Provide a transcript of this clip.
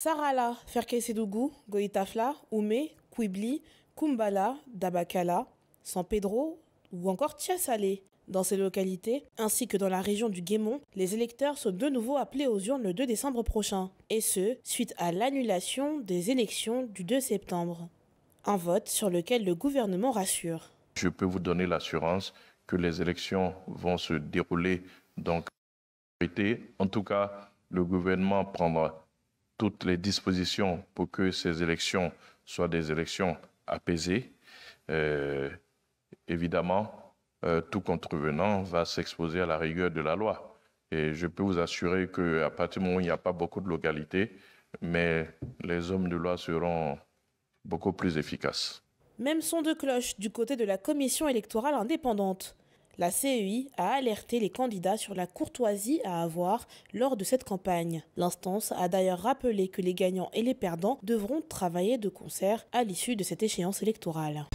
Sarala, Ferkesedougou, Goitafla, Oumé, Kouibli, Kumbala, Dabakala, San Pedro ou encore Tiasalé. Dans ces localités, ainsi que dans la région du Guémont, les électeurs sont de nouveau appelés aux urnes le 2 décembre prochain, et ce, suite à l'annulation des élections du 2 septembre. Un vote sur lequel le gouvernement rassure. Je peux vous donner l'assurance que les élections vont se dérouler donc en tout cas, le gouvernement prendra toutes les dispositions pour que ces élections soient des élections apaisées. Euh, évidemment, euh, tout contrevenant va s'exposer à la rigueur de la loi. Et je peux vous assurer qu'à partir du moment où il n'y a pas beaucoup de localités, mais les hommes de loi seront beaucoup plus efficaces. Même son de cloche du côté de la commission électorale indépendante. La CEI a alerté les candidats sur la courtoisie à avoir lors de cette campagne. L'instance a d'ailleurs rappelé que les gagnants et les perdants devront travailler de concert à l'issue de cette échéance électorale.